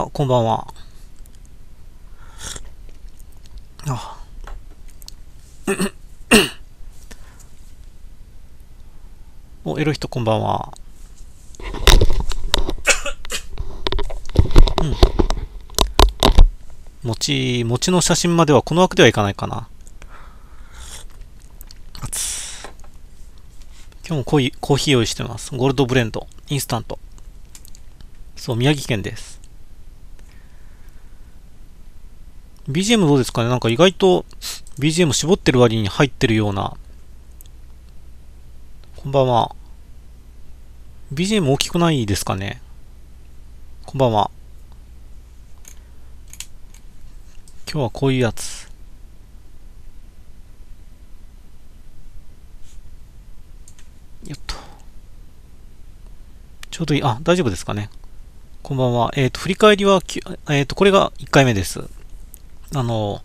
あ、こんばんは。あ。お、エロ人こんばんは。うん。餅、餅の写真まではこの枠ではいかないかな。今日もコーヒー用意してます。ゴールドブレンド、インスタント。そう、宮城県です。BGM どうですかねなんか意外と BGM 絞ってる割に入ってるような。こんばんは。BGM 大きくないですかねこんばんは。今日はこういうやつ。よっと。ちょうどいい。あ、大丈夫ですかね。こんばんは。えっ、ー、と、振り返りは、えっ、ー、と、これが1回目です。あの、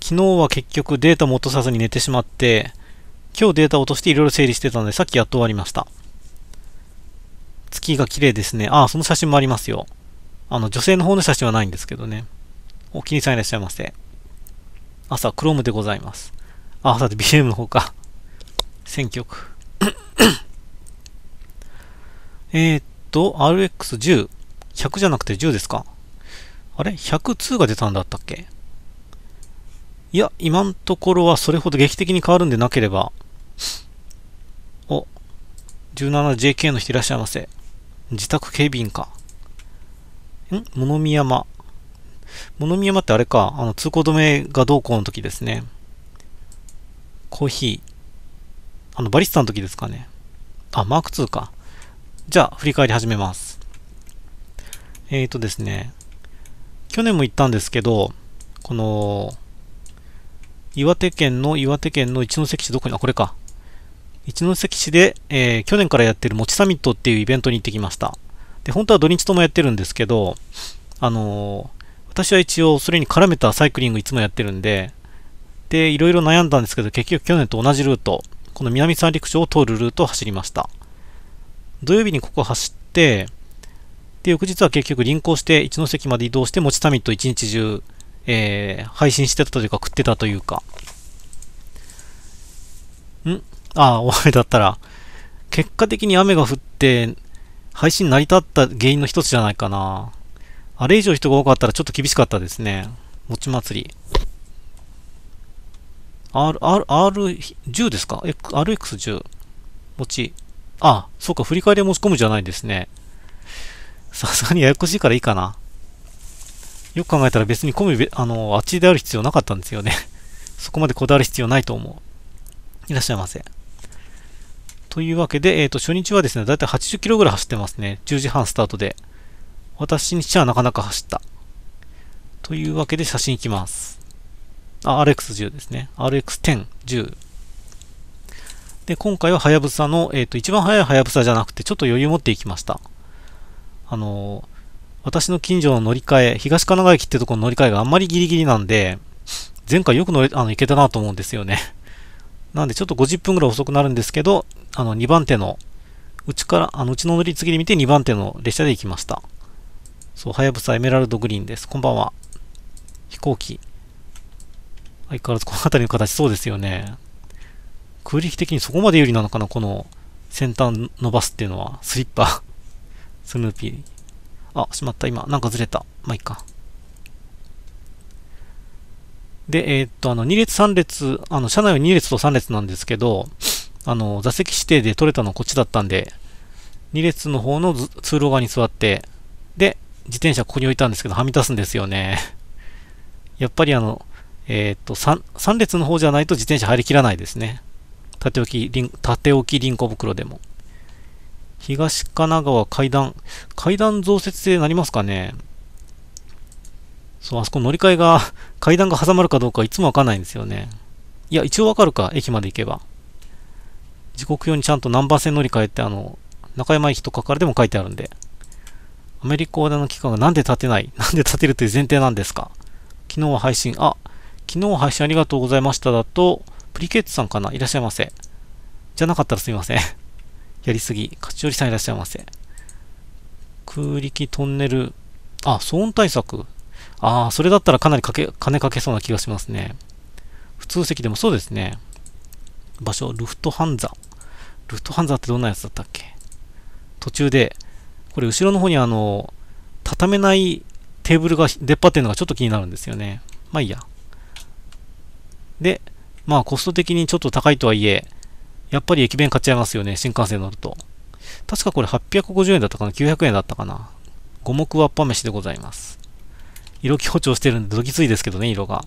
昨日は結局データも落とさずに寝てしまって、今日データを落としていろいろ整理してたので、さっきやっと終わりました。月が綺麗ですね。ああ、その写真もありますよ。あの、女性の方の写真はないんですけどね。お気にさんいらっしゃいませ。朝、クロームでございます。あ、だって BM の方か。選曲。えっと、RX10。100じゃなくて10ですか。あれ ?102 が出たんだったっけいや、今のところはそれほど劇的に変わるんでなければ。お、17JK の人いらっしゃいませ。自宅警備員か。ん物見山。物見山ってあれか、あの、通行止めがどうこうの時ですね。コーヒー。あの、バリスタの時ですかね。あ、マーク2か。じゃあ、振り返り始めます。えーとですね、去年も行ったんですけど、この、岩手県の、岩手県の一関市どこに、あ、これか。一関市で、えー、去年からやってるもちサミットっていうイベントに行ってきました。で、本当は土日ともやってるんですけど、あのー、私は一応それに絡めたサイクリングいつもやってるんで、で、いろいろ悩んだんですけど、結局去年と同じルート、この南三陸町を通るルートを走りました。土曜日にここ走って、で、翌日は結局臨行して一ノ関まで移動して、持ちサミット一日中、えー、配信してたというか、食ってたというか。んああ、お前だったら、結果的に雨が降って、配信成り立った原因の一つじゃないかな。あれ以上人が多かったらちょっと厳しかったですね。餅祭り。R、R、R10 ですか ?RX10。餅。ああ、そうか、振り返り持ち込むじゃないですね。さすがにややこしいからいいかな。よく考えたら別にコミあの、あっちである必要なかったんですよね。そこまでこだわる必要ないと思う。いらっしゃいませ。というわけで、えっ、ー、と、初日はですね、だいたい80キロぐらい走ってますね。10時半スタートで。私にしてはなかなか走った。というわけで写真いきます。あ、RX10 ですね。RX10、10。で、今回ははやぶさの、えっ、ー、と、一番速いはやぶさじゃなくて、ちょっと余裕持っていきました。あの、私の近所の乗り換え、東神奈川駅ってところの乗り換えがあんまりギリギリなんで、前回よく乗れ、あの、行けたなと思うんですよね。なんでちょっと50分ぐらい遅くなるんですけど、あの、2番手の、うちから、あの、うちの乗り継ぎで見て2番手の列車で行きました。そう、はやぶさエメラルドグリーンです。こんばんは。飛行機。相変わらずこの辺りの形、そうですよね。空力的にそこまで有利なのかな、この先端伸ばすっていうのは、スリッパスヌーピー。あ、しまった、今。なんかずれた。まあ、いいか。で、えー、っと、あの、2列3列、あの、車内は2列と3列なんですけど、あの、座席指定で取れたのはこっちだったんで、2列の方の通路側に座って、で、自転車ここに置いたんですけど、はみ出すんですよね。やっぱりあの、えー、っと3、3列の方じゃないと自転車入りきらないですね。縦置き、縦置きリンコ袋でも。東神奈川階段。階段増設でなりますかねそう、あそこ乗り換えが、階段が挟まるかどうかいつもわかんないんですよね。いや、一応わかるか、駅まで行けば。時刻表にちゃんと南ー線乗り換えって、あの、中山駅とかからでも書いてあるんで。アメリカ横断の期間がなんで立てない なんで立てるという前提なんですか昨日は配信、あ、昨日配信ありがとうございましただと、プリケッツさんかないらっしゃいませ。じゃなかったらすいません。やりすぎ。勝ち寄りさんいらっしゃいませ。空力トンネル。あ、騒音対策。ああ、それだったらかなりかけ、金かけそうな気がしますね。普通席でもそうですね。場所、ルフトハンザ。ルフトハンザってどんなやつだったっけ途中で、これ後ろの方にあの、畳めないテーブルが出っ張ってるのがちょっと気になるんですよね。まあいいや。で、まあコスト的にちょっと高いとはいえ、やっぱり駅弁買っちゃいますよね、新幹線乗ると。確かこれ850円だったかな、900円だったかな。五目わっぱ飯でございます。色強調してるんで、どきついですけどね、色が。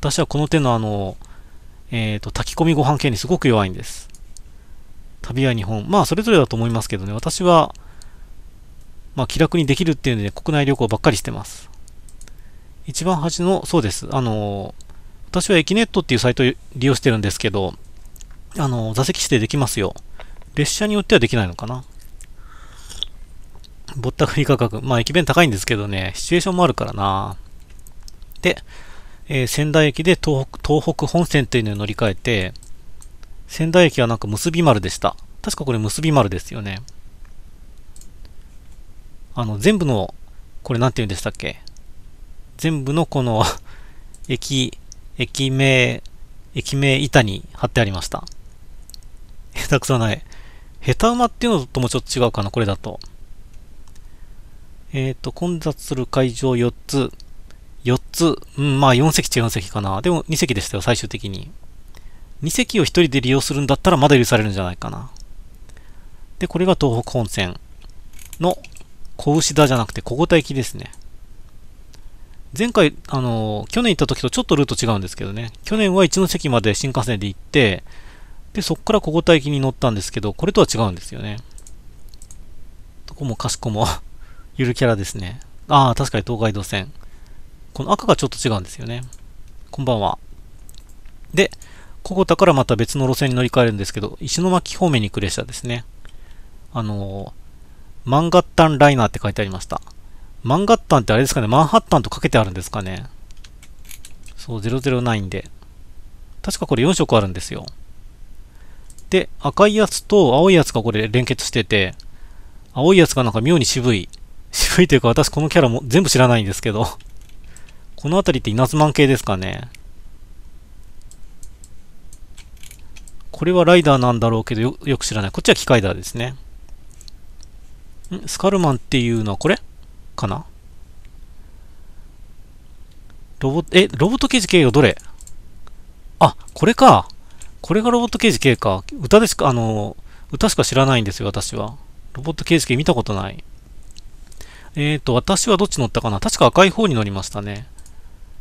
私はこの手のあの、えっ、ー、と、炊き込みご飯系にすごく弱いんです。旅は日本。まあ、それぞれだと思いますけどね、私は、まあ、気楽にできるっていうんで、ね、国内旅行ばっかりしてます。一番端の、そうです。あの、私はエキネットっていうサイトを利用してるんですけど、あの、座席指定できますよ。列車によってはできないのかな。ぼったくり価格。まあ、駅弁高いんですけどね、シチュエーションもあるからな。で、えー、仙台駅で東北東北本線というのに乗り換えて、仙台駅はなんか結び丸でした。確かこれ結び丸ですよね。あの、全部の、これなんて言うんでしたっけ全部のこの駅、駅名、駅名板に貼ってありました。下手くそない。下手馬っていうのともちょっと違うかな、これだと。えっ、ー、と、混雑する会場4つ。4つ。うん、まあ4席中4席かな。でも2席でしたよ、最終的に。2席を1人で利用するんだったらまだ許されるんじゃないかな。で、これが東北本線の子牛田じゃなくて小型田駅ですね。前回、あのー、去年行った時とちょっとルート違うんですけどね。去年は一の関まで新幹線で行って、で、そこから小型駅機に乗ったんですけど、これとは違うんですよね。どこもかしこも ゆるキャラですね。ああ、確かに東海道線。この赤がちょっと違うんですよね。こんばんは。で、小型からまた別の路線に乗り換えるんですけど、石巻方面に行く列車ですね。あのー、マンガッタンライナーって書いてありました。マンガッタンってあれですかね、マンハッタンとかけてあるんですかね。そう、009で。確かこれ4色あるんですよ。で、赤いやつと青いやつがこれ連結してて、青いやつがなんか妙に渋い。渋いというか私このキャラも全部知らないんですけど この辺りって稲妻系ですかね。これはライダーなんだろうけどよよく知らない。こっちはキカイダーですね。んスカルマンっていうのはこれかなロボ、え、ロボット刑事系がどれあ、これか。これがロボット刑事 K か。歌でしか、あの、歌しか知らないんですよ、私は。ロボット刑事 K 見たことない。えっ、ー、と、私はどっち乗ったかな確か赤い方に乗りましたね。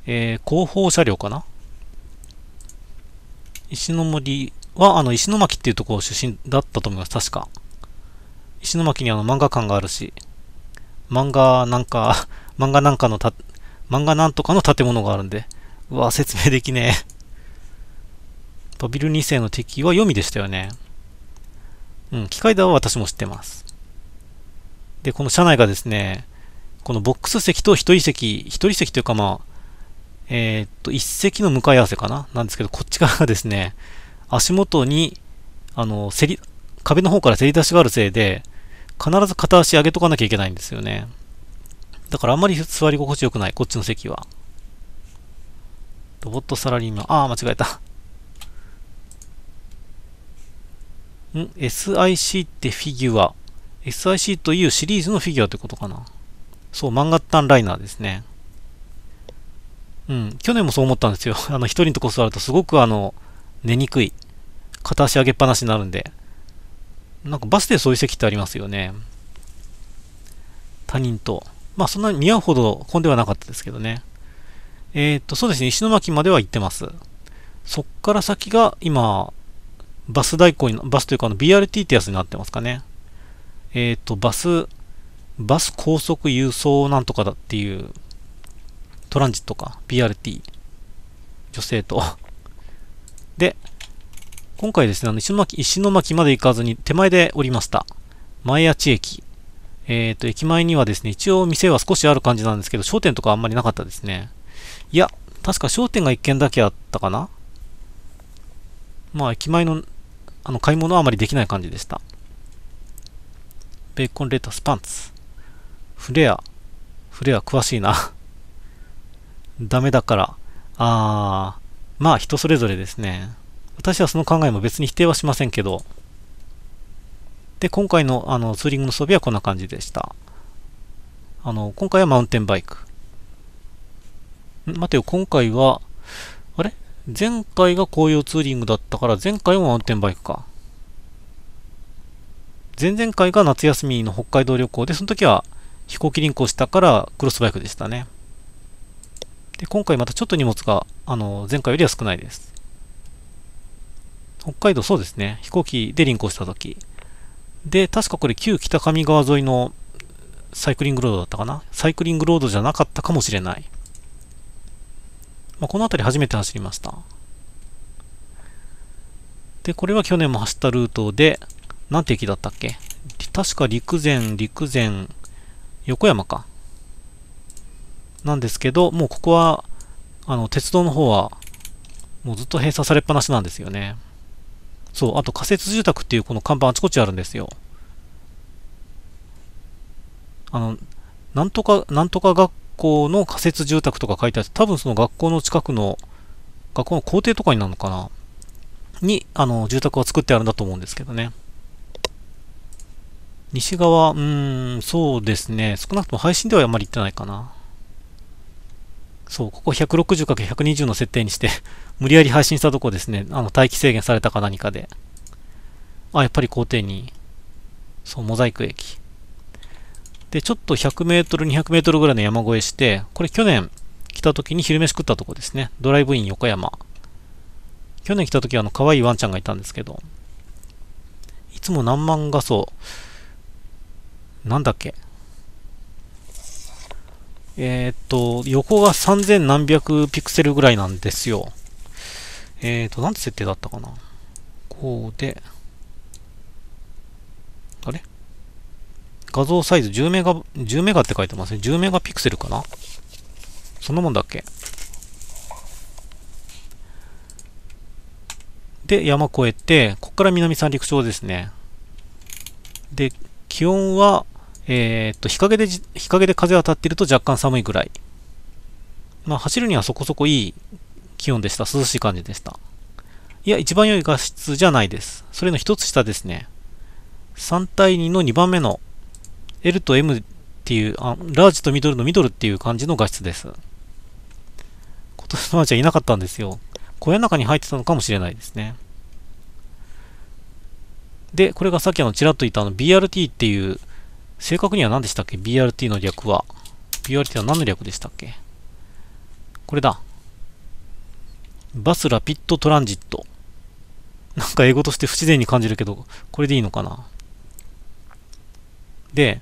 えー、後方車両かな石の森は、あの、石巻っていうところ出身だったと思います、確か。石巻にあの漫画館があるし、漫画なんか、漫画なんかのた、漫画なんとかの建物があるんで、うわ、説明できねえ。パビル2世の敵は読みでしたよね。うん、機械弾は私も知ってます。で、この車内がですね、このボックス席と一人席、一人席というかまあ、えー、っと、一席の向かい合わせかななんですけど、こっち側がですね、足元に、あの、せり、壁の方からせり出しがあるせいで、必ず片足上げとかなきゃいけないんですよね。だからあんまり座り心地良くない、こっちの席は。ロボットサラリーマン、ああ、間違えた。ん ?SIC ってフィギュア。SIC というシリーズのフィギュアってことかな。そう、マンガッタンライナーですね。うん、去年もそう思ったんですよ。あの、一人とこ座るとすごくあの、寝にくい。片足上げっぱなしになるんで。なんかバスでそういう席ってありますよね。他人と。まあそんなに見合うほど混んではなかったですけどね。えー、っと、そうですね、石巻までは行ってます。そっから先が今、バス代行に、バスというかあの BRT ってやつになってますかね。えっ、ー、と、バス、バス高速輸送なんとかだっていう、トランジットか、BRT。女性と。で、今回ですね、あの石巻、石巻まで行かずに手前で降りました。前八駅。えっ、ー、と、駅前にはですね、一応店は少しある感じなんですけど、商店とかあんまりなかったですね。いや、確か商店が1軒だけあったかなまあ、駅前のあの買い物はあまりできない感じでした。ベーコンレタスパンツ。フレア。フレア詳しいな ダメだから。あー、まあ人それぞれですね。私はその考えも別に否定はしませんけど。で、今回のあのツーリングの装備はこんな感じでした。あの、今回はマウンテンバイク。待てよ、今回は、前回が紅葉ツーリングだったから、前回もマウンテンバイクか。前々回が夏休みの北海道旅行で、その時は飛行機輪行したからクロスバイクでしたね。で、今回またちょっと荷物が、あの、前回よりは少ないです。北海道そうですね。飛行機で輪行した時。で、確かこれ旧北上川沿いのサイクリングロードだったかなサイクリングロードじゃなかったかもしれない。まあ、この辺り初めて走りました。で、これは去年も走ったルートで、なんて駅だったっけ確か陸前、陸前、横山か。なんですけど、もうここは、あの、鉄道の方は、もうずっと閉鎖されっぱなしなんですよね。そう、あと仮設住宅っていうこの看板あちこちあるんですよ。あの、なんとか、なんとか学校の仮設住宅とか書いてあって、多分その学校の近くの、学校の校庭とかになるのかなに、あの、住宅は作ってあるんだと思うんですけどね。西側、うーん、そうですね。少なくとも配信ではあんまり行ってないかな。そう、ここ 160×120 の設定にして 無理やり配信したとこですね、あの、待機制限されたか何かで。あ、やっぱり校庭に、そう、モザイク駅。で、ちょっと100メートル、200メートルぐらいの山越えして、これ去年来た時に昼飯食ったとこですね。ドライブイン横山。去年来た時はあの可愛いワンちゃんがいたんですけど、いつも何万画素、なんだっけ。えー、っと、横が3000何百ピクセルぐらいなんですよ。えー、っと、なんて設定だったかな。こうで、あれ画像サイズ10メガ、10メガって書いてますね。10メガピクセルかなそんなもんだっけで、山越えて、ここから南三陸町ですね。で、気温は、えー、っと、日陰で、日陰で風当たってると若干寒いぐらい。まあ、走るにはそこそこいい気温でした。涼しい感じでした。いや、一番良い画質じゃないです。それの一つ下ですね。3対2の2番目の L と M っていうあ、ラージとミドルのミドルっていう感じの画質です。今年の友達はいなかったんですよ。小屋の中に入ってたのかもしれないですね。で、これがさっきあの、ちらっと言ったあの、BRT っていう、正確には何でしたっけ ?BRT の略は。BRT は何の略でしたっけこれだ。バスラピットトランジット。なんか英語として不自然に感じるけど、これでいいのかなで、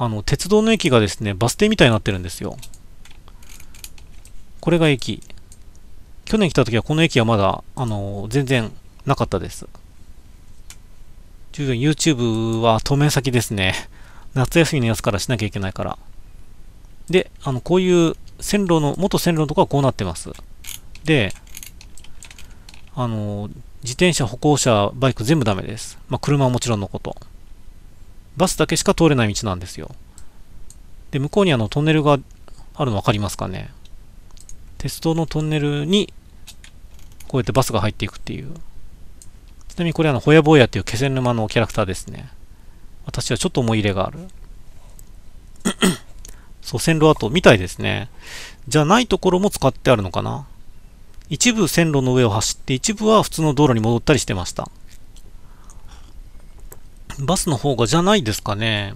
あの、鉄道の駅がですね、バス停みたいになってるんですよ。これが駅。去年来た時はこの駅はまだ、あの、全然なかったです。YouTube は当面先ですね。夏休みのやつからしなきゃいけないから。で、あの、こういう線路の、元線路のとこはこうなってます。で、あの、自転車、歩行者、バイク全部ダメです。まあ、車はもちろんのこと。バスだけしか通れない道なんですよ。で、向こうにあのトンネルがあるの分かりますかね鉄道のトンネルに、こうやってバスが入っていくっていう。ちなみにこれあの、ほやぼやっていう気仙沼のキャラクターですね。私はちょっと思い入れがある。そう、線路跡みたいですね。じゃないところも使ってあるのかな一部線路の上を走って、一部は普通の道路に戻ったりしてました。バスの方がじゃないですかね。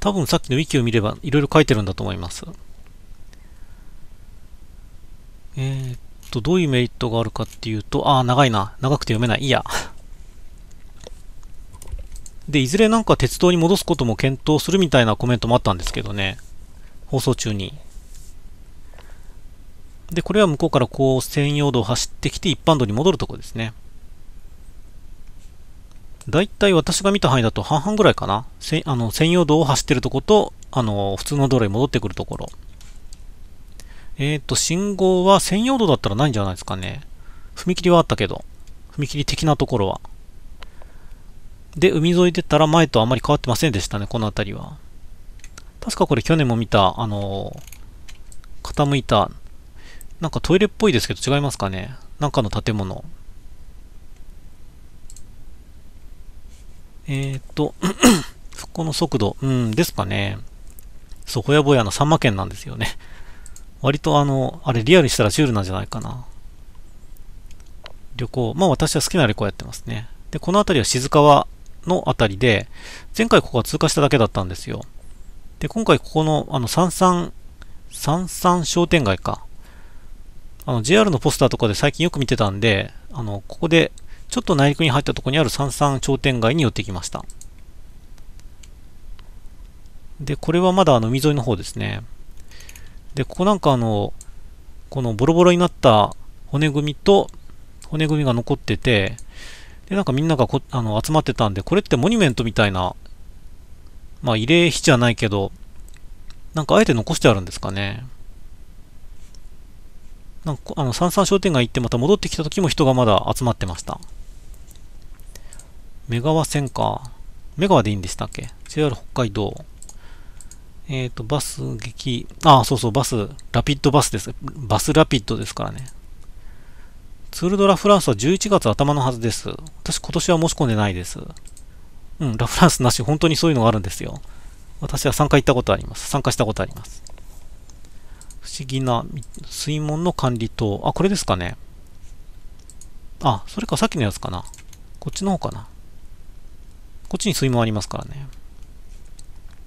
多分さっきのウィキを見ればいろいろ書いてるんだと思います。えー、っと、どういうメリットがあるかっていうと、ああ、長いな。長くて読めない。いや。で、いずれなんか鉄道に戻すことも検討するみたいなコメントもあったんですけどね。放送中に。で、これは向こうからこう専用道を走ってきて一般道に戻るとこですね。だいたい私が見た範囲だと半々ぐらいかな。せあの専用道を走ってるとこと、あの、普通の道路に戻ってくるところ。えっ、ー、と、信号は専用道だったらないんじゃないですかね。踏切はあったけど、踏切的なところは。で、海沿い出たら前とあまり変わってませんでしたね、この辺りは。確かこれ去年も見た、あのー、傾いた、なんかトイレっぽいですけど違いますかね。なんかの建物。えっ、と復興の速度、うん、ですかね。そう、ほやぼやの3馬県なんですよね。割とあの、あれリアルしたらシュールなんじゃないかな。旅行。まあ私は好きな旅行やってますね。で、この辺りは静川の辺りで、前回ここは通過しただけだったんですよ。で、今回ここの、あの、三三、三三商店街か。あの、JR のポスターとかで最近よく見てたんで、あの、ここでちょっと内陸に入ったところにある三々商店街に寄ってきました。で、これはまだあの海沿いの方ですね。で、ここなんかあの、このボロボロになった骨組みと骨組みが残ってて、で、なんかみんながこあの集まってたんで、これってモニュメントみたいな、まあ慰霊碑じゃないけど、なんかあえて残してあるんですかね。なんかあの、三々商店街行ってまた戻ってきた時も人がまだ集まってました。メガワ線か。メガワでいいんでしたっけ ?JR 北海道。えっ、ー、と、バス劇、ああ、そうそう、バス、ラピッドバスです。バスラピッドですからね。ツールドラフランスは11月頭のはずです。私今年は申し込んでないです。うん、ラフランスなし、本当にそういうのがあるんですよ。私は参加行ったことあります。参加したことあります。不思議な水門の管理棟。あ、これですかね。あ、それかさっきのやつかな。こっちの方かな。こっちに水門ありますからね。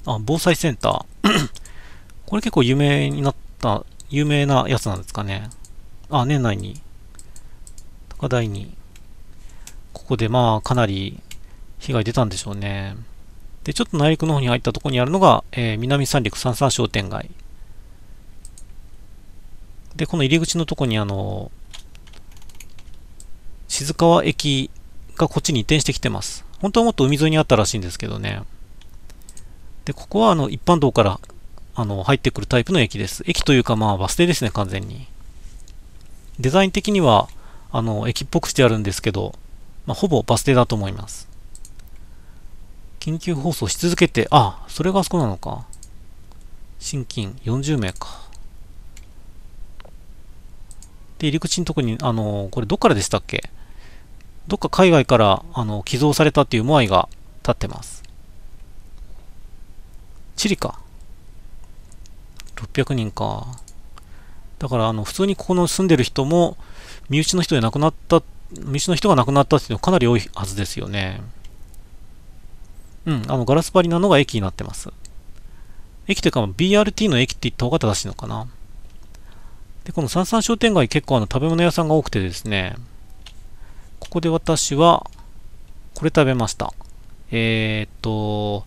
あ、防災センター。これ結構有名になった、有名なやつなんですかね。あ、年内に。高台に。ここでまあ、かなり被害出たんでしょうね。で、ちょっと内陸の方に入ったところにあるのが、えー、南三陸三三商店街。で、この入り口のとこにあの、静川駅がこっちに移転してきてます。本当はもっと海沿いにあったらしいんですけどね。で、ここはあの一般道からあの入ってくるタイプの駅です。駅というかまあバス停ですね、完全に。デザイン的にはあの駅っぽくしてあるんですけど、まあ、ほぼバス停だと思います。緊急放送し続けて、あ、それがあそこなのか。新金40名か。で、入り口のとこに、あのー、これどっからでしたっけどっか海外からあの寄贈されたっていうモアイが立ってます。チリか。600人か。だから、あの、普通にここの住んでる人も、身内の人で亡くなった、身内の人が亡くなったっていうのはかなり多いはずですよね。うん、あの、ガラス張りなのが駅になってます。駅というか、BRT の駅って言った方が正しいのかな。で、この三三商店街結構あの食べ物屋さんが多くてですね、ここで私は、これ食べました。えー、っと、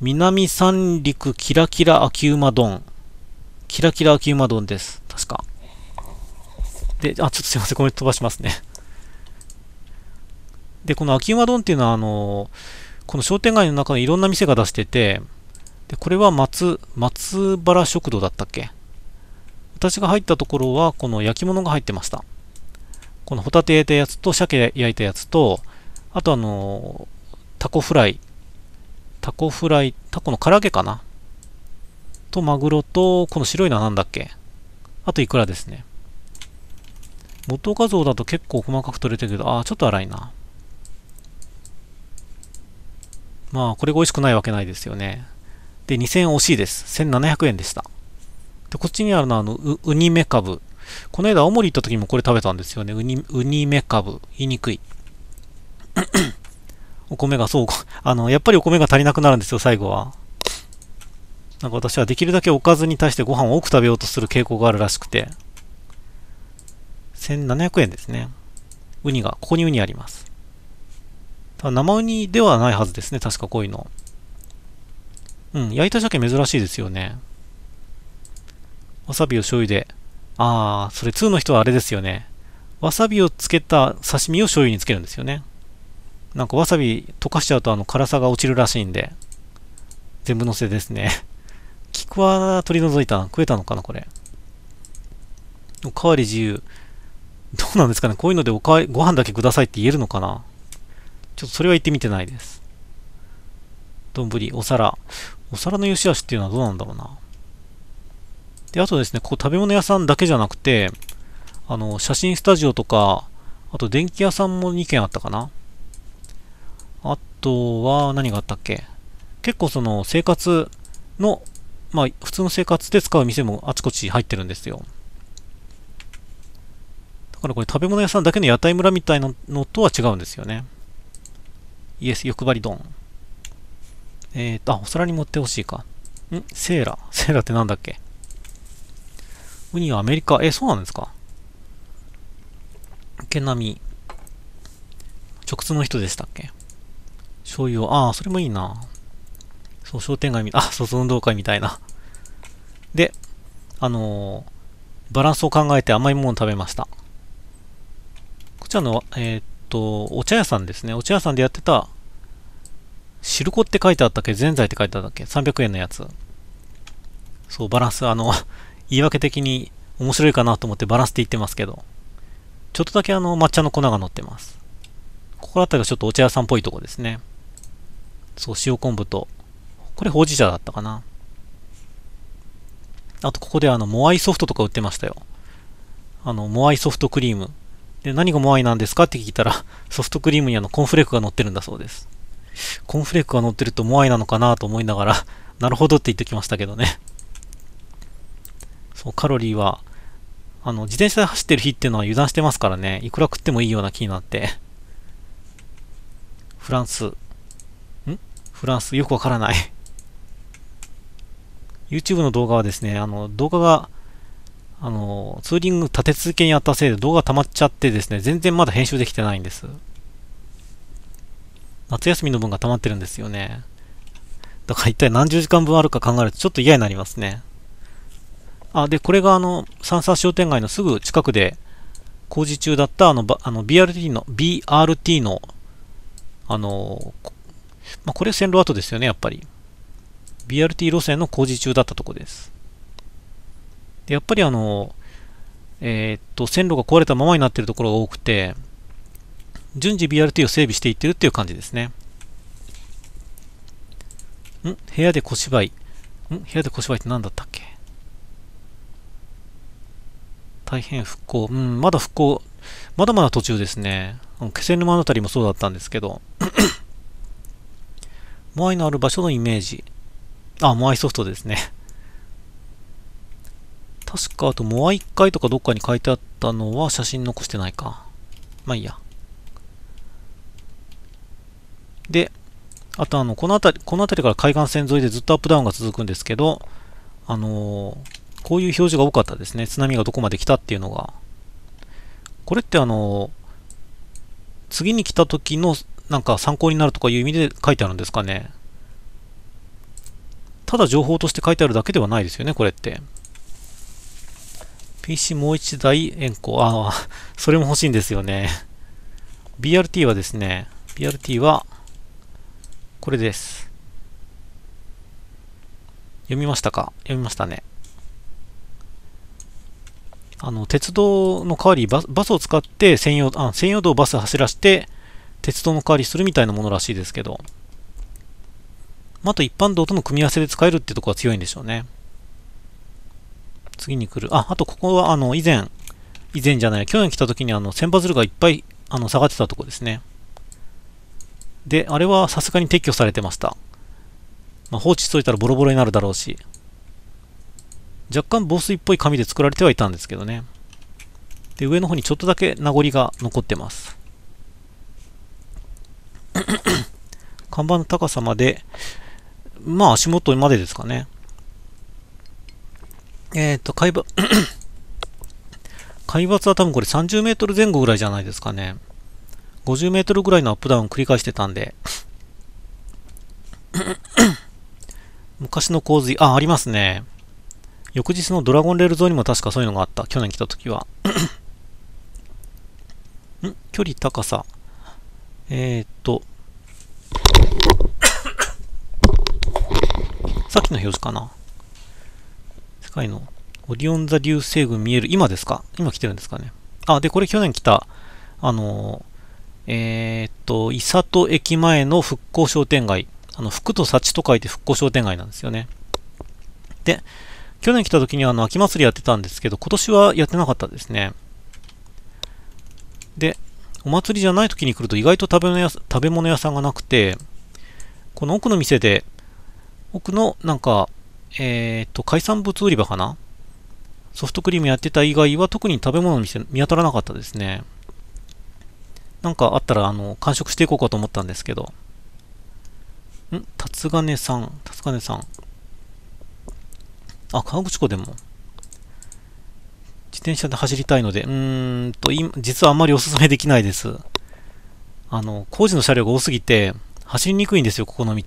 南三陸キラキラ秋馬丼。キラキラ秋馬丼です。確か。で、あ、ちょっとすいません。これ飛ばしますね。で、この秋馬丼っていうのは、あの、この商店街の中のいろんな店が出してて、で、これは松、松原食堂だったっけ私が入ったところは、この焼き物が入ってました。このホタテ焼いたやつと、鮭焼いたやつと、あとあのー、タコフライ。タコフライ、タコの唐揚げかなと、マグロと、この白いのは何だっけあと、イクラですね。元画像だと結構細かく取れてるけど、あー、ちょっと荒いな。まあ、これが美味しくないわけないですよね。で、2000円惜しいです。1700円でした。で、こっちにあるのは、あの、ウニメカブ。この間青森行った時もこれ食べたんですよね。ウニ、ウニメカブ。言いにくい。お米がそう、あの、やっぱりお米が足りなくなるんですよ、最後は。なんか私はできるだけおかずに対してご飯を多く食べようとする傾向があるらしくて。1700円ですね。ウニが、ここにウニあります。ただ生ウニではないはずですね、確かこういうの。うん、焼いた鮭珍しいですよね。わさびを醤油でああ、それ2の人はあれですよね。わさびをつけた刺身を醤油につけるんですよね。なんかわさび溶かしちゃうとあの辛さが落ちるらしいんで、全部のせですね。キクワ取り除いた食えたのかな、これ。おかわり自由。どうなんですかねこういうのでおかわり、ご飯だけくださいって言えるのかなちょっとそれは言ってみてないです。丼、お皿。お皿の良し悪しっていうのはどうなんだろうな。で、あとですね、ここ食べ物屋さんだけじゃなくて、あの、写真スタジオとか、あと電気屋さんも2軒あったかな。あとは何があったっけ結構その生活の、まあ普通の生活で使う店もあちこち入ってるんですよ。だからこれ食べ物屋さんだけの屋台村みたいなのとは違うんですよね。イエス、欲張り丼。えーと、あ、お皿に持ってほしいか。んセーラ。セーラってなんだっけウニはアメリカ。え、そうなんですか毛並み。直通の人でしたっけ醤油を。ああ、それもいいな。そう、商店街み、あ、そう、運動会みたいな。で、あのー、バランスを考えて甘いものを食べました。こちらの、えー、っと、お茶屋さんですね。お茶屋さんでやってた、汁粉って書いてあったっけぜんざいって書いてあったっけ ?300 円のやつ。そう、バランス、あの 言い訳的に面白いかなと思ってバランスで言ってますけど、ちょっとだけあの抹茶の粉が乗ってます。ここだったらちょっとお茶屋さんっぽいとこですね。そう、塩昆布と、これほうじ茶だったかな。あとここであの、モアイソフトとか売ってましたよ。あの、モアイソフトクリーム。で、何がモアイなんですかって聞いたら、ソフトクリームにあの、コンフレークが乗ってるんだそうです。コンフレークが乗ってるとモアイなのかなと思いながら、なるほどって言ってきましたけどね。そう、カロリーは、あの、自転車で走ってる日っていうのは油断してますからね、いくら食ってもいいような気になって。フランス。んフランス、よくわからない YouTube の動画はですね、あの、動画が、あの、ツーリング立て続けにやったせいで動画溜まっちゃってですね、全然まだ編集できてないんです。夏休みの分が溜まってるんですよね。だから一体何十時間分あるか考えるとちょっと嫌になりますね。あでこれがあの三叉商店街のすぐ近くで工事中だったあのあの BRT の BRT のあのまあ、これ線路跡ですよねやっぱり BRT 路線の工事中だったとこですでやっぱりあのえー、っと線路が壊れたままになっているところが多くて順次 BRT を整備していってるっていう感じですねん部屋で小芝居ん部屋で小芝居って何だったっけ大変復興。うん、まだ復興、まだまだ途中ですね。気仙沼のあたりもそうだったんですけど、モアイのある場所のイメージ。あ、モアイソフトですね。確か、あと、モアイ1階とかどっかに書いてあったのは写真残してないか。まあいいや。で、あとあの、この辺り、この辺りから海岸線沿いでずっとアップダウンが続くんですけど、あのーこういう表示が多かったですね。津波がどこまで来たっていうのが。これってあの、次に来た時のなんか参考になるとかいう意味で書いてあるんですかね。ただ情報として書いてあるだけではないですよね、これって。PC もう一台円弧。ああ、それも欲しいんですよね。BRT はですね、BRT は、これです。読みましたか読みましたね。あの、鉄道の代わりバ、バスを使って専用、あ、専用道をバス走らせて、鉄道の代わりするみたいなものらしいですけど、まあ、あと一般道との組み合わせで使えるってとこは強いんでしょうね。次に来る。あ、あとここは、あの、以前、以前じゃない、去年来た時に、あの、千羽鶴がいっぱい、あの、下がってたとこですね。で、あれはさすがに撤去されてました。まあ、放置しといたらボロボロになるだろうし。若干防水っぽい紙で作られてはいたんですけどね。で、上の方にちょっとだけ名残が残ってます。看板の高さまで、まあ足元までですかね。えっ、ー、と、海抜、海抜は多分これ30メートル前後ぐらいじゃないですかね。50メートルぐらいのアップダウンを繰り返してたんで。昔の洪水、あ、ありますね。翌日のドラゴンレール像にも確かそういうのがあった。去年来た時は。ん距離、高さ。えー、っと。さっきの表示かな。世界のオリオン座流星群見える。今ですか今来てるんですかね。あ、で、これ去年来た、あのー、えー、っと、伊佐と駅前の復興商店街。あの、福と幸と書いて復興商店街なんですよね。で、去年来た時にはあの秋祭りやってたんですけど、今年はやってなかったですね。で、お祭りじゃない時に来ると意外と食べ物や食べ物屋さんがなくて、この奥の店で、奥のなんか、えっ、ー、と、海産物売り場かなソフトクリームやってた以外は特に食べ物の店見当たらなかったですね。なんかあったら、あの、完食していこうかと思ったんですけど。んタツガネさん、タツガネさん。あ、河口湖でも。自転車で走りたいので、うーんと、実はあんまりおすすめできないです。あの、工事の車両が多すぎて、走りにくいんですよ、ここの道。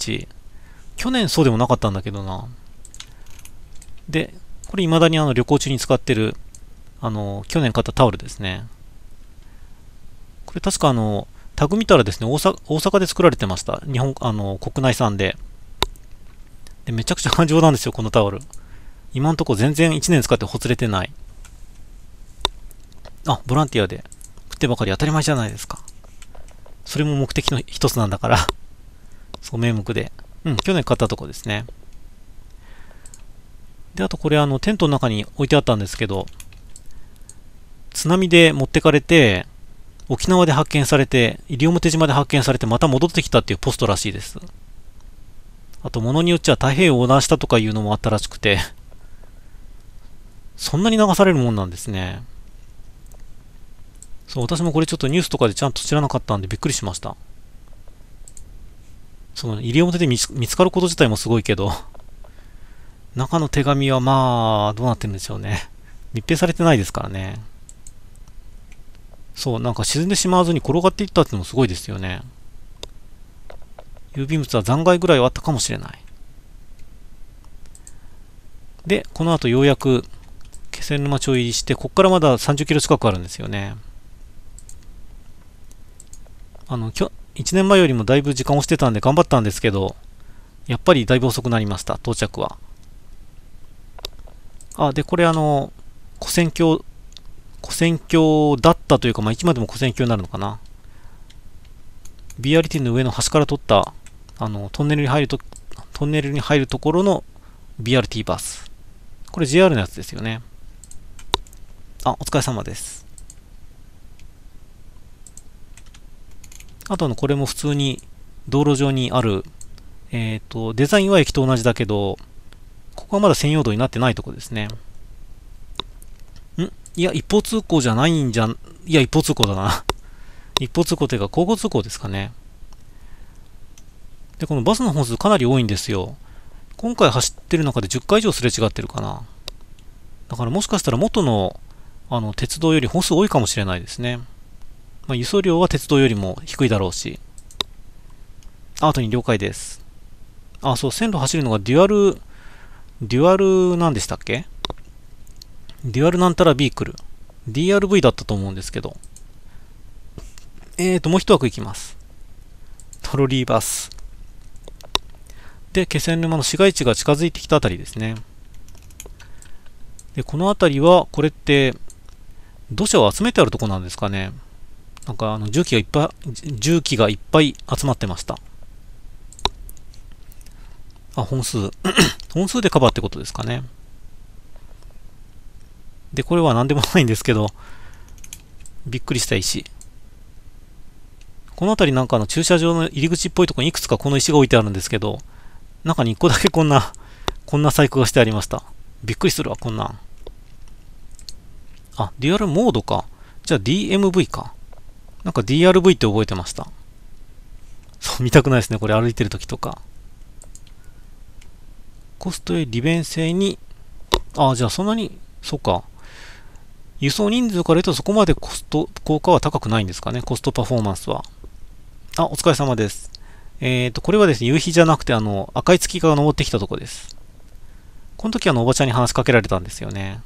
去年そうでもなかったんだけどな。で、これ未だにあの旅行中に使ってる、あの、去年買ったタオルですね。これ確かあの、タグ見たらですね、大阪で作られてました。日本、あの、国内産で。で、めちゃくちゃ頑丈なんですよ、このタオル。今んとこ全然1年使ってほつれてない。あ、ボランティアで食ってばかり当たり前じゃないですか。それも目的の一つなんだから そう、名目で。うん、去年買ったとこですね。で、あとこれ、あの、テントの中に置いてあったんですけど、津波で持ってかれて、沖縄で発見されて、西表島で発見されて、また戻ってきたっていうポストらしいです。あと、物によっちゃ太平洋を横断したとかいうのもあったらしくてそんなに流されるもんなんですね。そう、私もこれちょっとニュースとかでちゃんと知らなかったんでびっくりしました。その、入り表で見つかること自体もすごいけど、中の手紙はまあ、どうなってるんでしょうね。密閉されてないですからね。そう、なんか沈んでしまわずに転がっていったってのもすごいですよね。郵便物は残骸ぐらいはあったかもしれない。で、この後ようやく気仙沼町入りして、ここからまだ30キロ近くあるんですよね。あの、きょ1年前よりもだいぶ時間をしてたんで頑張ったんですけど、やっぱりだいぶ遅くなりました、到着は。あ、で、これあの、古戦橋、古戦橋だったというか、まあ、までも古戦橋になるのかな。BRT の上の端から取った、あの、トンネルに入ると、トンネルに入るところの BRT バス。これ JR のやつですよね。あ、お疲れ様です。あとのこれも普通に道路上にある、えっ、ー、と、デザインは駅と同じだけど、ここはまだ専用道になってないとこですね。んいや、一方通行じゃないんじゃ、いや、一方通行だな 一方通行というか、交互通行ですかね。で、このバスの本数かなり多いんですよ。今回走ってる中で10回以上すれ違ってるかな。だからもしかしたら元のあの、鉄道より本数多いかもしれないですね。まあ、輸送量は鉄道よりも低いだろうし。アートに了解です。あ、そう、線路走るのがデュアル、デュアルなんでしたっけデュアルなんたらビークル。DRV だったと思うんですけど。えーと、もう一枠いきます。トロリーバス。で、気仙沼の市街地が近づいてきたあたりですね。で、この辺りは、これって、土砂を集めてあるとこなんですかね。なんかあの重機がいっぱい、重機がいっぱい集まってました。あ、本数。本数でカバーってことですかね。で、これは何でもないんですけど、びっくりした石。この辺りなんかの駐車場の入り口っぽいとこにいくつかこの石が置いてあるんですけど、中に1個だけこんな、こんな細工がしてありました。びっくりするわ、こんなん。あ、デュアルモードか。じゃあ DMV か。なんか DRV って覚えてました。そう、見たくないですね。これ歩いてる時とか。コストへ利便性に、あ、じゃあそんなに、そうか。輸送人数から言うとそこまでコスト、効果は高くないんですかね。コストパフォーマンスは。あ、お疲れ様です。えっ、ー、と、これはですね、夕日じゃなくて、あの、赤い月が昇ってきたとこです。この時あの、おばちゃんに話しかけられたんですよね。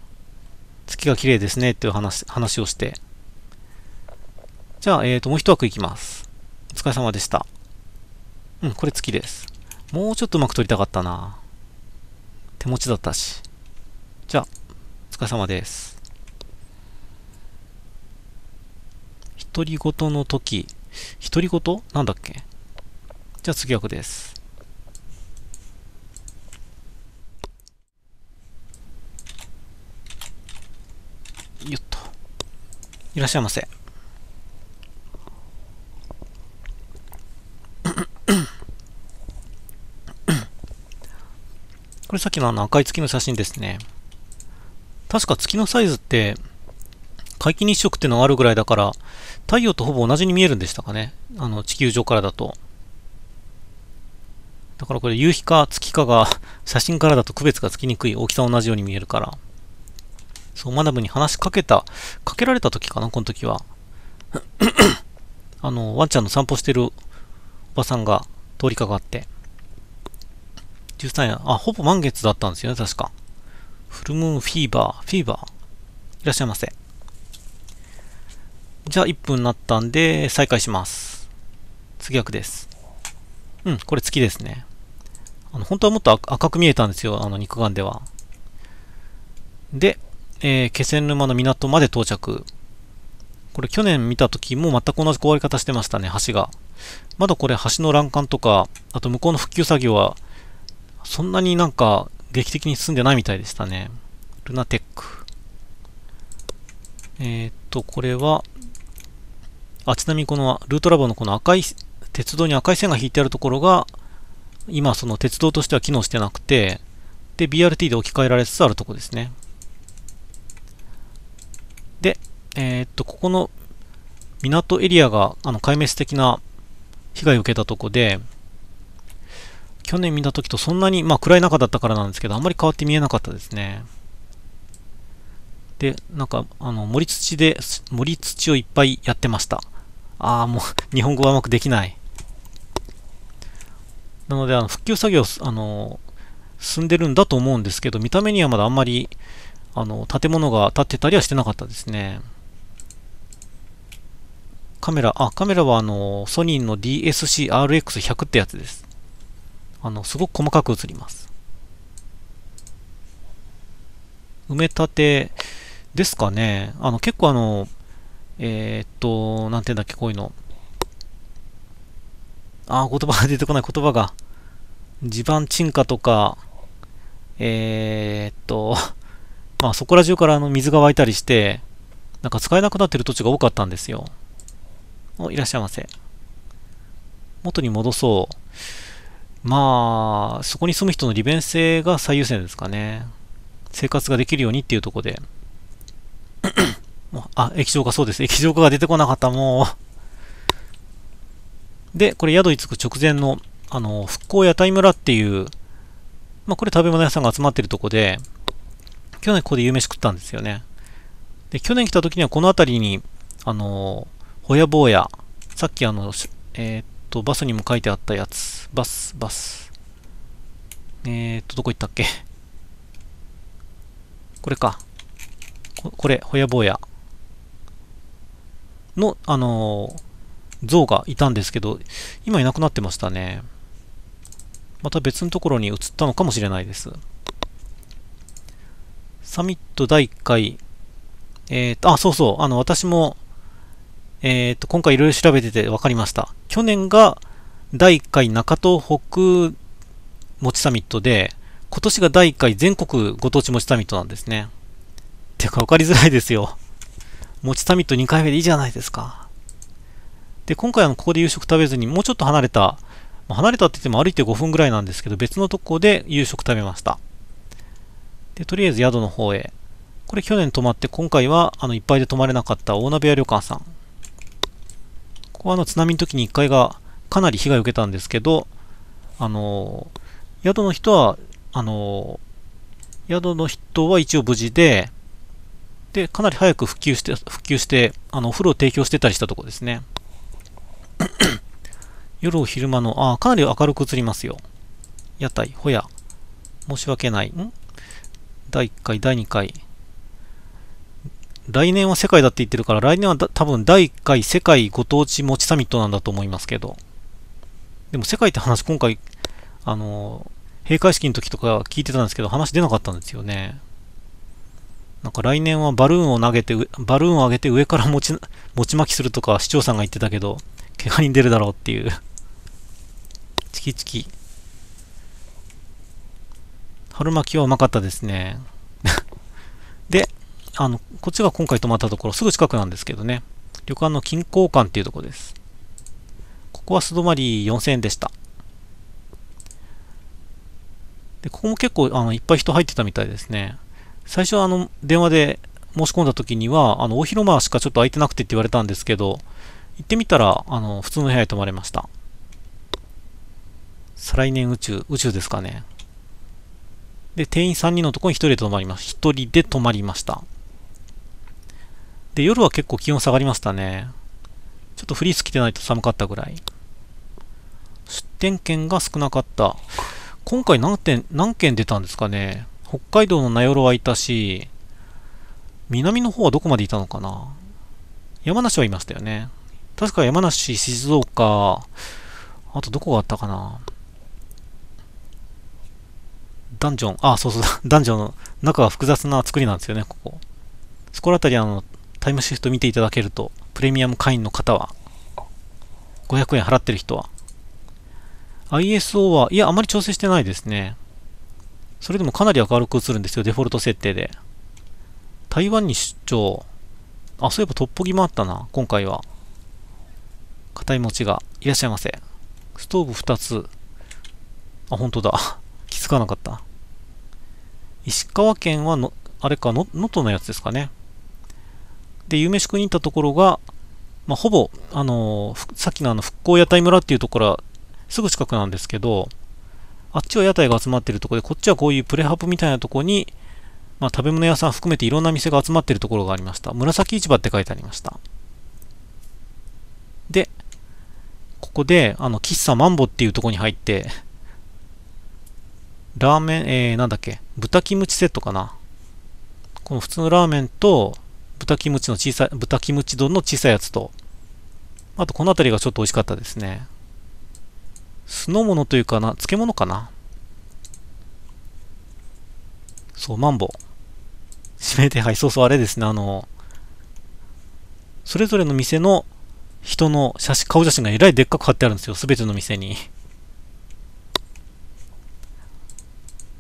月が綺麗ですねっていう話話をして。じゃあ、えっ、ー、と、もう一枠いきます。お疲れ様でした。うん、これ月です。もうちょっとうまく撮りたかったな。手持ちだったし。じゃあ、お疲れ様です。独り言の時、独り言なんだっけじゃあ次枠です。よっと。いらっしゃいませ。これさっきのあの赤い月の写真ですね。確か月のサイズって、皆既日食ってのがあるぐらいだから、太陽とほぼ同じに見えるんでしたかね。あの、地球上からだと。だからこれ夕日か月かが写真からだと区別がつきにくい大きさ同じように見えるから。そう、マダムに話しかけた、かけられた時かな、この時は。あの、ワンちゃんの散歩してるおばさんが通りかかって。13夜、あ、ほぼ満月だったんですよね、確か。フルムーンフィーバー、フィーバー。いらっしゃいませ。じゃあ1分になったんで、再開します。次役です。うん、これ月ですね。あの、本当はもっと赤く見えたんですよ、あの肉眼では。で、えー、気仙沼の港まで到着。これ去年見た時も全く同じ壊れ方してましたね、橋が。まだこれ橋の欄干とか、あと向こうの復旧作業は、そんなになんか劇的に進んでないみたいでしたね。ルナテック。えー、っと、これは、あ、ちなみにこのルートラボのこの赤い、鉄道に赤い線が引いてあるところが、今その鉄道としては機能してなくて、で、BRT で置き換えられつつあるとこですね。で、えー、っと、ここの港エリアがあの壊滅的な被害を受けたとこで、去年見た時とそんなに、まあ暗い中だったからなんですけど、あんまり変わって見えなかったですね。で、なんか、あの、森土で、森土をいっぱいやってました。ああ、もう 日本語はうまくできない。なので、あの復旧作業、あの、進んでるんだと思うんですけど、見た目にはまだあんまりあの、建物が建ってたりはしてなかったですね。カメラ、あ、カメラはあの、ソニーの DSC-RX100 ってやつです。あの、すごく細かく映ります。埋め立てですかね。あの、結構あの、えー、っと、なんていうんだっけ、こういうの。あ、言葉が出てこない、言葉が。地盤沈下とか、えー、っと、まあ、そこら中からあの水が湧いたりして、なんか使えなくなってる土地が多かったんですよ。お、いらっしゃいませ。元に戻そう。まあ、そこに住む人の利便性が最優先ですかね。生活ができるようにっていうとこで。あ、液状化そうです。液状化が出てこなかった、もう。で、これ宿に着く直前の、あの、復興屋台村っていう、まあこれ食べ物屋さんが集まってるとこで、去年ここで夕飯食ったんですよね。で、去年来た時にはこの辺りに、あのー、ほやぼうや、さっきあの、えー、っと、バスにも書いてあったやつ、バス、バス。えー、っと、どこ行ったっけこれか。ここれ、ほやぼうや。の、あのー、像がいたんですけど、今いなくなってましたね。また別のところに移ったのかもしれないです。サミット第1回、えっ、と、あ、そうそう、あの、私も、えっ、と、今回いろいろ調べてて分かりました。去年が第1回中東北餅サミットで、今年が第1回全国ご当地餅サミットなんですね。てか分かりづらいですよ。もちサミット2回目でいいじゃないですか。で、今回はここで夕食食べずに、もうちょっと離れた、離れたって言っても歩いて5分ぐらいなんですけど、別のとこで夕食食べました。で、とりあえず宿の方へ。これ去年泊まって、今回は、あの、いっぱいで泊まれなかった大鍋屋旅館さん。ここはあの、津波の時に1階がかなり被害を受けたんですけど、あのー、宿の人は、あのー、宿の人は一応無事で、で、かなり早く復旧して、復旧して、あの、お風呂を提供してたりしたとこですね。夜を昼間の、ああ、かなり明るく映りますよ。屋台、ほや。申し訳ない。ん第1回、第2回。来年は世界だって言ってるから、来年は多分第1回世界ご当地持ちサミットなんだと思いますけど。でも世界って話、今回、あの、閉会式の時とか聞いてたんですけど、話出なかったんですよね。なんか来年はバルーンを投げて、バルーンを上げて上から持ち、持ち巻きするとか市長さんが言ってたけど、怪我に出るだろうっていう。チキチキ。春巻きはうまかったですね。で、あの、こっちが今回泊まったところ、すぐ近くなんですけどね。旅館の金港館っていうとこです。ここは素泊まり4000円でした。で、ここも結構、あの、いっぱい人入ってたみたいですね。最初、あの、電話で申し込んだ時には、あの、大広間しかちょっと空いてなくてって言われたんですけど、行ってみたら、あの、普通の部屋に泊まれました。再来年宇宙、宇宙ですかね。で、店員3人のところに1人で泊まります。1人で泊まりました。で、夜は結構気温下がりましたね。ちょっとフリース着てないと寒かったぐらい。出店券が少なかった。今回何点、何件出たんですかね。北海道の名寄はいたし、南の方はどこまでいたのかな。山梨はいましたよね。確か山梨、静岡、あとどこがあったかな。ダンジョン、あ、そうそう、ダンジョンの中は複雑な作りなんですよね、ここ。そこら辺りあの、タイムシフト見ていただけると、プレミアム会員の方は、500円払ってる人は。ISO は、いや、あまり調整してないですね。それでもかなり明るく映るんですよ、デフォルト設定で。台湾に出張。あ、そういえばトッポギもあったな、今回は。硬い餅が。いらっしゃいませ。ストーブ2つ。あ、本当だ。気づかなかった。石川県はの、あれか、能登のやつですかね。で、夢宿に行ったところが、まあ、ほぼ、あのー、さっきのあの復興屋台村っていうところはすぐ近くなんですけど、あっちは屋台が集まってるところで、こっちはこういうプレハブみたいなところに、まあ、食べ物屋さん含めていろんな店が集まってるところがありました。紫市場って書いてありました。で、ここで、あの、喫茶マンボっていうところに入ってラーメン、えー、なんだっけ、豚キムチセットかな。この普通のラーメンと、豚キムチの小さい、豚キムチ丼の小さいやつと、あとこの辺りがちょっと美味しかったですね。酢の物というかな、漬物かな。そう、マンボウ。指名手配、そうそう、あれですね、あの、それぞれの店の人の写真、顔写真がえらいでっかく貼ってあるんですよ、すべての店に。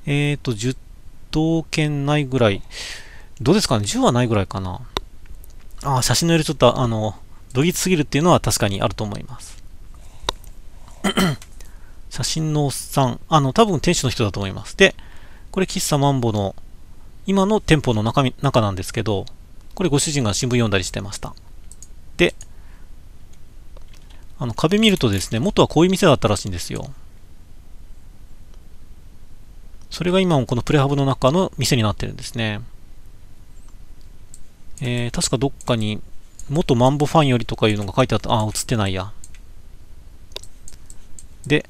えっ、ー、と、10等圏ないぐらい。どうですかね ?10 はないぐらいかな。あ、写真のよりちょっと、あの、どぎつすぎるっていうのは確かにあると思います。写真のおっさん。あの、多分店主の人だと思います。で、これ喫茶マンボの、今の店舗の中中なんですけど、これご主人が新聞読んだりしてました。で、あの壁見るとですね、元はこういう店だったらしいんですよ。それが今もこのプレハブの中の店になってるんですね。えー、確かどっかに、元マンボファンよりとかいうのが書いてあった。あ、映ってないや。で、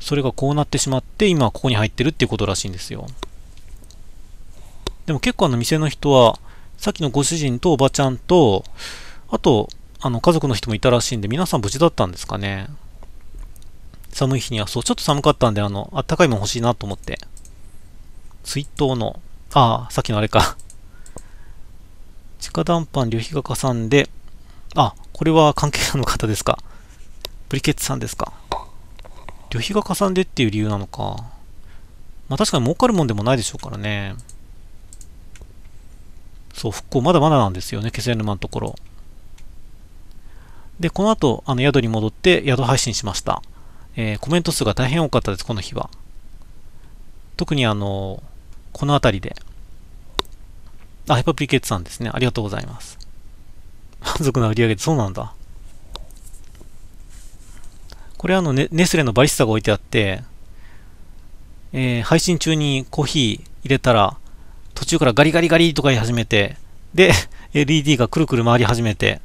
それがこうなってしまって、今ここに入ってるっていうことらしいんですよ。でも結構あの店の人は、さっきのご主人とおばちゃんと、あと、あの家族の人もいたらしいんで、皆さん無事だったんですかね。寒い日にはそう、ちょっと寒かったんで、あの、あったかいもん欲しいなと思って。追悼の、ああ、さっきのあれか地下談判、旅費がかさんで、あ、これは関係者の方ですか。ブリケッツさんですか。旅費がかさんでっていう理由なのか。まあ確かに儲かるもんでもないでしょうからね。そう、復興まだまだなんですよね、気仙沼のところ。で、この後、あの宿に戻って宿配信しました。えー、コメント数が大変多かったです、この日は。特にあの、この辺りで。あ、ヘパプリケッツさんですね。ありがとうございます。満足な売り上げで、そうなんだ。これあのネ、ネスレのバリスタが置いてあって、えー、配信中にコーヒー入れたら、途中からガリガリガリとか言い始めて、で、LED がくるくる回り始めて、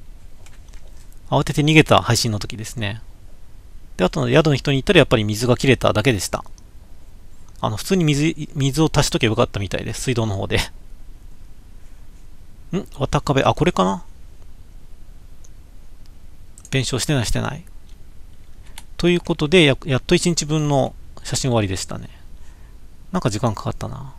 慌てて逃げた配信の時ですね。で、あとの宿の人に言ったらやっぱり水が切れただけでした。あの、普通に水、水を足しとけばよかったみたいです。水道の方で。ん綿壁。あ、これかな弁償してないしてない。ということでや、やっと1日分の写真終わりでしたね。なんか時間かかったな。